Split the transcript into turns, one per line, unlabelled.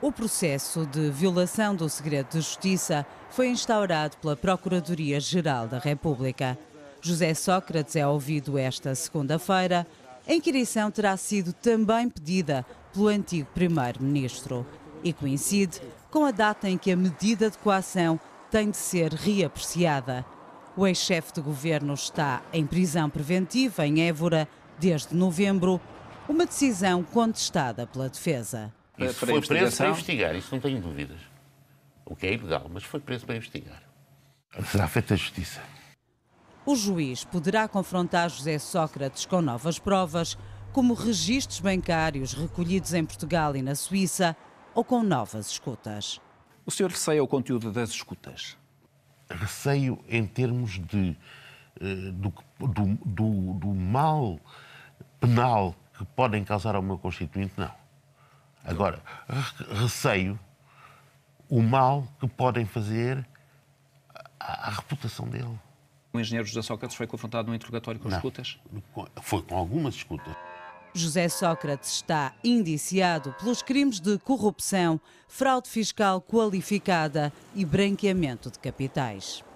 O processo de violação do segredo de justiça foi instaurado pela Procuradoria-Geral da República. José Sócrates é ouvido esta segunda-feira. A inquirição terá sido também pedida pelo antigo Primeiro-Ministro e coincide com a data em que a medida de coação tem de ser reapreciada. O ex-chefe de governo está em prisão preventiva em Évora desde novembro, uma decisão contestada pela defesa isso para foi preso para
investigar, isso não tenho dúvidas. O que é ilegal, mas foi preso para investigar. Será feita a justiça.
O juiz poderá confrontar José Sócrates com novas provas, como registros bancários recolhidos em Portugal e na Suíça, ou com novas escutas. O senhor receia o conteúdo das escutas?
Receio em termos de, eh, do, do, do, do mal penal que podem causar ao meu constituinte, não. Agora, receio o mal que podem fazer à, à reputação dele. O engenheiro José Sócrates foi confrontado num interrogatório com Não, escutas? Foi com algumas escutas.
José Sócrates está indiciado pelos crimes de corrupção, fraude fiscal qualificada e branqueamento de capitais.